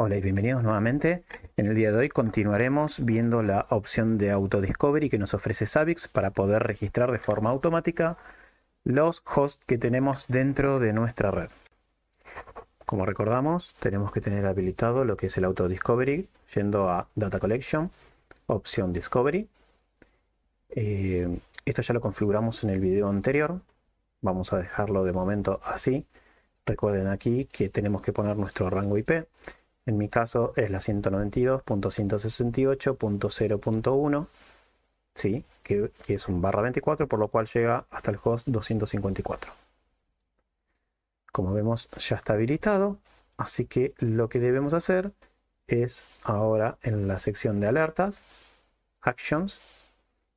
Hola y bienvenidos nuevamente. En el día de hoy continuaremos viendo la opción de Auto Discovery que nos ofrece Savix para poder registrar de forma automática los hosts que tenemos dentro de nuestra red. Como recordamos, tenemos que tener habilitado lo que es el Auto Discovery yendo a Data Collection, opción Discovery. Eh, esto ya lo configuramos en el video anterior. Vamos a dejarlo de momento así. Recuerden aquí que tenemos que poner nuestro rango IP en mi caso es la 192.168.0.1, ¿sí? que, es un barra 24, por lo cual llega hasta el host 254. Como vemos ya está habilitado, así que lo que debemos hacer es ahora en la sección de alertas, actions,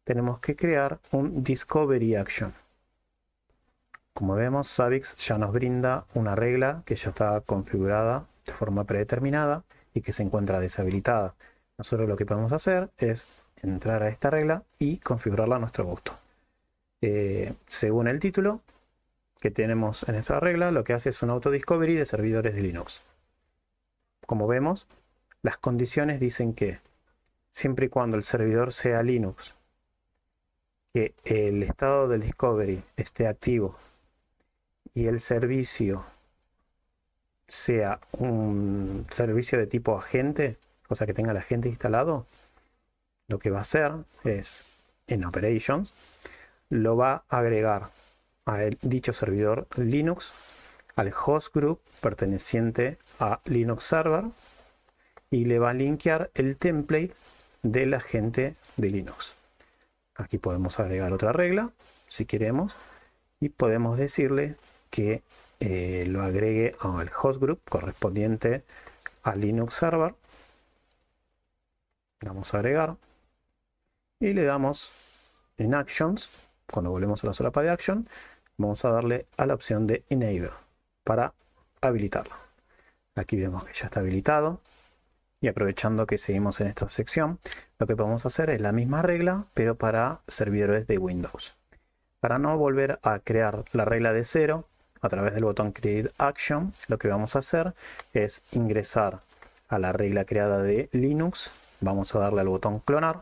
tenemos que crear un discovery action. Como vemos, Savix ya nos brinda una regla que ya está configurada de forma predeterminada y que se encuentra deshabilitada. Nosotros lo que podemos hacer es entrar a esta regla y configurarla a nuestro gusto. Eh, según el título que tenemos en esta regla, lo que hace es un auto-discovery de servidores de Linux. Como vemos, las condiciones dicen que siempre y cuando el servidor sea Linux, que el estado del discovery esté activo y el servicio sea un servicio de tipo agente, o sea que tenga el agente instalado, lo que va a hacer es en Operations, lo va a agregar a dicho servidor Linux al host group perteneciente a Linux Server y le va a linkear el template del agente de Linux. Aquí podemos agregar otra regla si queremos y podemos decirle que eh, lo agregue al host group correspondiente al Linux Server. Damos a agregar y le damos en Actions. Cuando volvemos a la solapa de Action, vamos a darle a la opción de Enable para habilitarlo. Aquí vemos que ya está habilitado. Y aprovechando que seguimos en esta sección, lo que podemos hacer es la misma regla, pero para servidores de Windows. Para no volver a crear la regla de cero, a través del botón Create Action, lo que vamos a hacer es ingresar a la regla creada de Linux, vamos a darle al botón clonar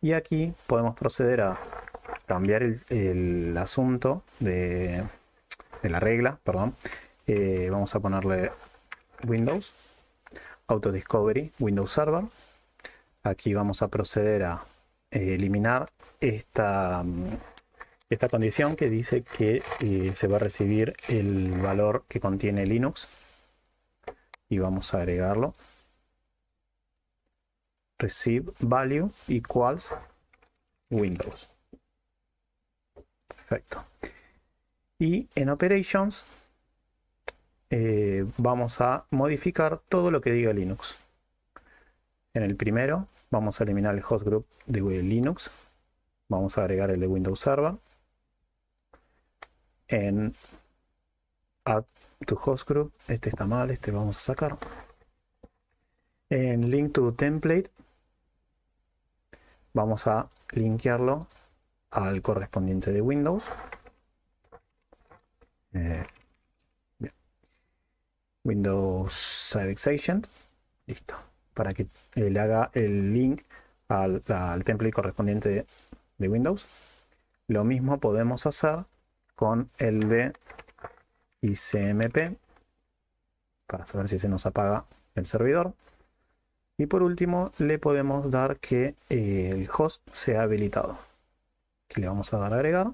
y aquí podemos proceder a cambiar el, asunto de, la regla, perdón. Eh, vamos a ponerle Windows, Auto Discovery, Windows Server. Aquí vamos a proceder a eh, eliminar esta... Mm, esta condición que dice que eh, se va a recibir el valor que contiene Linux y vamos a agregarlo receive value equals Windows perfecto y en operations eh, vamos a modificar todo lo que diga Linux en el primero vamos a eliminar el host group de Linux vamos a agregar el de Windows Server en add to host group, este está mal, este vamos a sacar. En link to template vamos a linkearlo al correspondiente de Windows. Eh, Windows side Agent. Listo. Para que le haga el link al, template correspondiente de Windows. Lo mismo podemos hacer con el de ICMP para saber si se nos apaga el servidor. Y por último le podemos dar que eh, el host sea habilitado. Que le vamos a dar agregar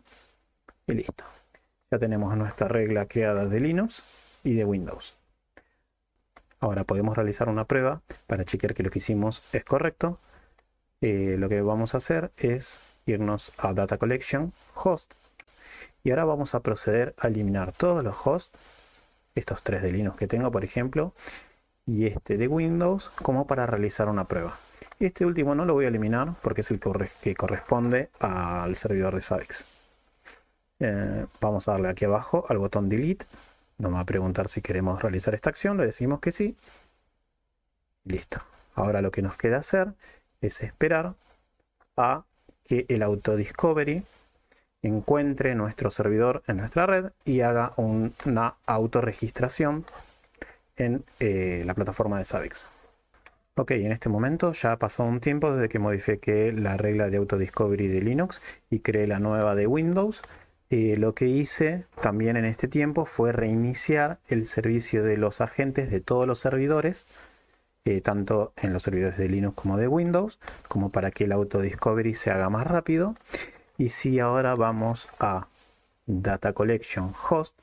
y listo. Ya tenemos nuestra regla creada de Linux y de Windows. Ahora podemos realizar una prueba para chequear que lo que hicimos es correcto. Eh, lo que vamos a hacer es irnos a Data Collection Host y ahora vamos a proceder a eliminar todos los hosts, estos tres de Linux que tengo, por ejemplo, y este de Windows, como para realizar una prueba. Este último no lo voy a eliminar porque es el que corresponde al servidor de Sabex. Eh, vamos a darle aquí abajo al botón Delete. Nos va a preguntar si queremos realizar esta acción. Le decimos que sí. Listo. Ahora lo que nos queda hacer es esperar a que el autodiscovery encuentre nuestro servidor en nuestra red y haga una autorregistración en eh, la plataforma de SAVEX. Ok, en este momento ya ha pasado un tiempo desde que modifiqué la regla de autodiscovery de Linux y creé la nueva de Windows. Eh, lo que hice también en este tiempo fue reiniciar el servicio de los agentes de todos los servidores, eh, tanto en los servidores de Linux como de Windows, como para que el autodiscovery se haga más rápido. Y si ahora vamos a Data Collection Host,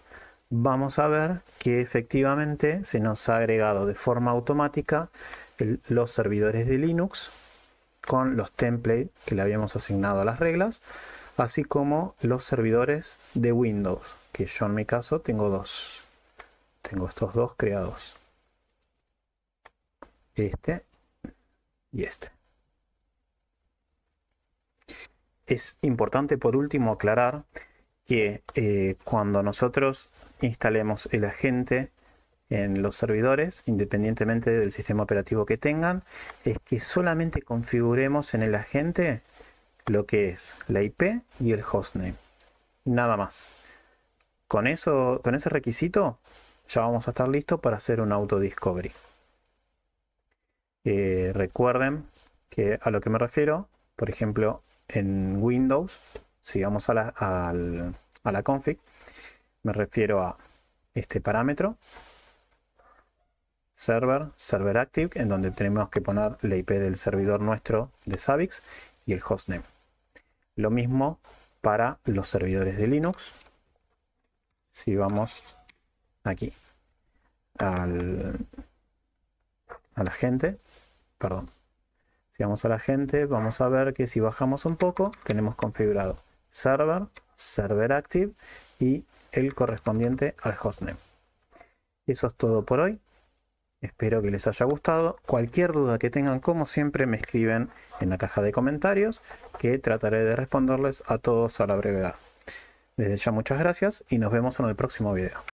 vamos a ver que efectivamente se nos ha agregado de forma automática los servidores de Linux con los templates que le habíamos asignado a las reglas, así como los servidores de Windows, que yo en mi caso tengo dos. Tengo estos dos creados. Este y este. Es importante por último aclarar que eh, cuando nosotros instalemos el agente en los servidores, independientemente del sistema operativo que tengan, es que solamente configuremos en el agente lo que es la IP y el hostname. Nada más. Con, eso, con ese requisito ya vamos a estar listos para hacer un auto discovery. Eh, recuerden que a lo que me refiero, por ejemplo, en Windows, si vamos a la, config, me refiero a este parámetro, server, server active, en donde tenemos que poner la IP del servidor nuestro de Savix y el hostname. Lo mismo para los servidores de Linux. Si vamos aquí al, a la gente, perdón, vamos a la gente, vamos a ver que si bajamos un poco, tenemos configurado server, server active y el correspondiente al hostname. Eso es todo por hoy. Espero que les haya gustado. Cualquier duda que tengan, como siempre, me escriben en la caja de comentarios, que trataré de responderles a todos a la brevedad. Desde ya muchas gracias y nos vemos en el próximo video.